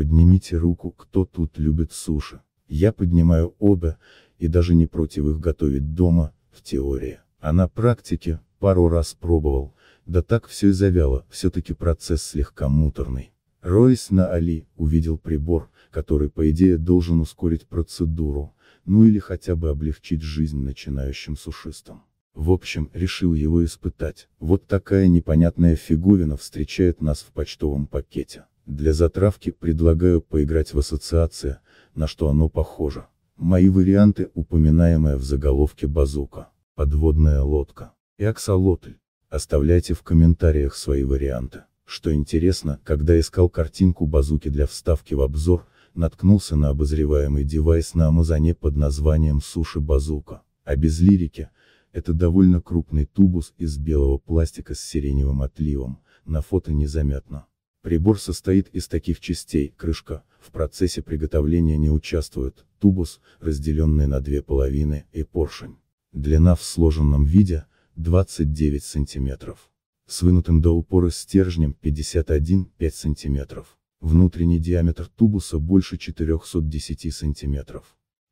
Поднимите руку, кто тут любит суши. Я поднимаю обе, и даже не против их готовить дома, в теории. А на практике, пару раз пробовал, да так все и завяло, все-таки процесс слегка муторный. Ройс на Али, увидел прибор, который по идее должен ускорить процедуру, ну или хотя бы облегчить жизнь начинающим сушистам. В общем, решил его испытать. Вот такая непонятная фиговина встречает нас в почтовом пакете. Для затравки предлагаю поиграть в ассоциация, на что оно похоже. Мои варианты упоминаемая в заголовке базука, подводная лодка и аксолотль. Оставляйте в комментариях свои варианты. Что интересно, когда искал картинку базуки для вставки в обзор, наткнулся на обозреваемый девайс на Амазоне под названием Суши Базука. А без лирики, это довольно крупный тубус из белого пластика с сиреневым отливом, на фото незаметно. Прибор состоит из таких частей, крышка, в процессе приготовления не участвует, тубус, разделенный на две половины, и поршень. Длина в сложенном виде, 29 см. С вынутым до упора стержнем 51,5 см. Внутренний диаметр тубуса больше 410 см.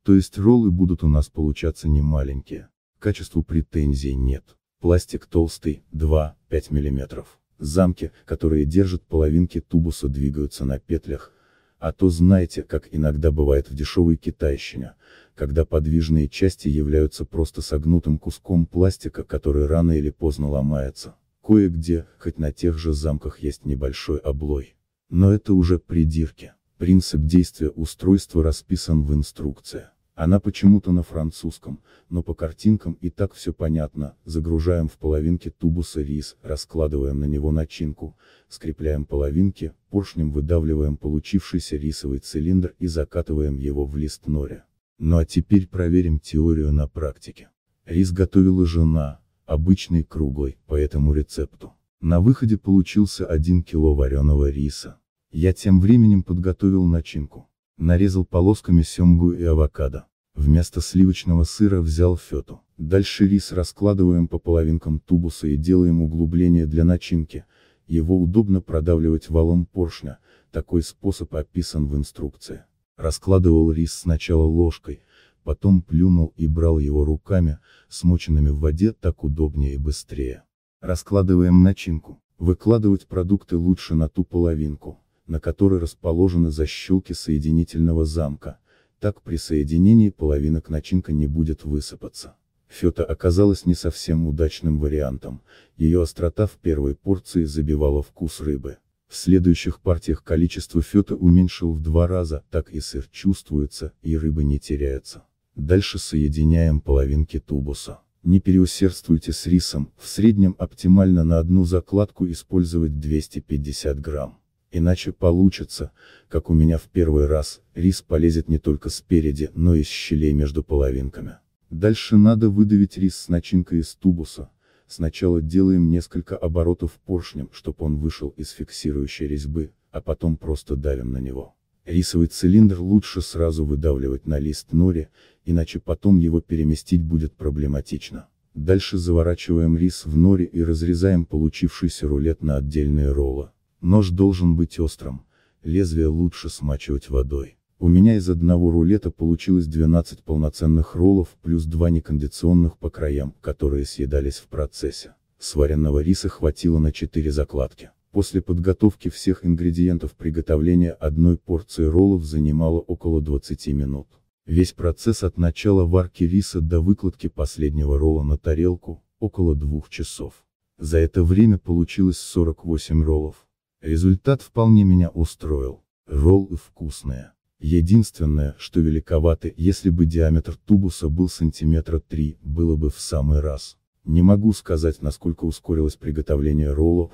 То есть роллы будут у нас получаться не маленькие. К качеству претензий нет. Пластик толстый, 2,5 мм. Замки, которые держат половинки тубуса двигаются на петлях, а то знаете, как иногда бывает в дешевой китайщине, когда подвижные части являются просто согнутым куском пластика, который рано или поздно ломается. Кое-где, хоть на тех же замках есть небольшой облой. Но это уже придирки. Принцип действия устройства расписан в инструкции. Она почему-то на французском, но по картинкам и так все понятно, загружаем в половинки тубуса рис, раскладываем на него начинку, скрепляем половинки, поршнем выдавливаем получившийся рисовый цилиндр и закатываем его в лист нори. Ну а теперь проверим теорию на практике. Рис готовила жена, обычный круглый, по этому рецепту. На выходе получился 1 кило вареного риса. Я тем временем подготовил начинку нарезал полосками семгу и авокадо. Вместо сливочного сыра взял фету. Дальше рис раскладываем по половинкам тубуса и делаем углубление для начинки, его удобно продавливать валом поршня, такой способ описан в инструкции. Раскладывал рис сначала ложкой, потом плюнул и брал его руками, смоченными в воде так удобнее и быстрее. Раскладываем начинку. Выкладывать продукты лучше на ту половинку, на которой расположены защелки соединительного замка, так при соединении половинок начинка не будет высыпаться. Фета оказалась не совсем удачным вариантом, ее острота в первой порции забивала вкус рыбы. В следующих партиях количество фета уменьшил в два раза, так и сыр чувствуется, и рыба не теряется. Дальше соединяем половинки тубуса. Не переусердствуйте с рисом, в среднем оптимально на одну закладку использовать 250 грамм. Иначе получится, как у меня в первый раз, рис полезет не только спереди, но и с щелей между половинками. Дальше надо выдавить рис с начинкой из тубуса. Сначала делаем несколько оборотов поршнем, чтобы он вышел из фиксирующей резьбы, а потом просто давим на него. Рисовый цилиндр лучше сразу выдавливать на лист нори, иначе потом его переместить будет проблематично. Дальше заворачиваем рис в нори и разрезаем получившийся рулет на отдельные роллы. Нож должен быть острым, лезвие лучше смачивать водой. У меня из одного рулета получилось 12 полноценных роллов плюс 2 некондиционных по краям, которые съедались в процессе. Сваренного риса хватило на 4 закладки. После подготовки всех ингредиентов приготовления одной порции роллов занимало около 20 минут. Весь процесс от начала варки риса до выкладки последнего ролла на тарелку, около 2 часов. За это время получилось 48 роллов. Результат вполне меня устроил. Роллы вкусные. Единственное, что великоваты, если бы диаметр тубуса был сантиметра 3, было бы в самый раз. Не могу сказать, насколько ускорилось приготовление роллов,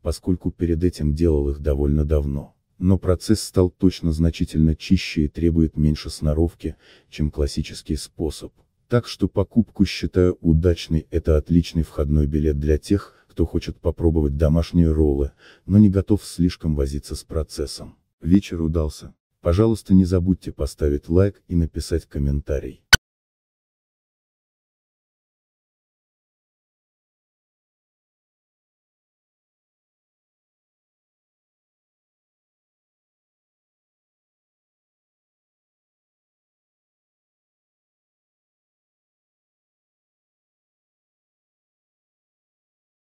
поскольку перед этим делал их довольно давно. Но процесс стал точно значительно чище и требует меньше сноровки, чем классический способ. Так что покупку считаю удачной, это отличный входной билет для тех, кто хочет попробовать домашние роллы, но не готов слишком возиться с процессом. Вечер удался. Пожалуйста не забудьте поставить лайк и написать комментарий.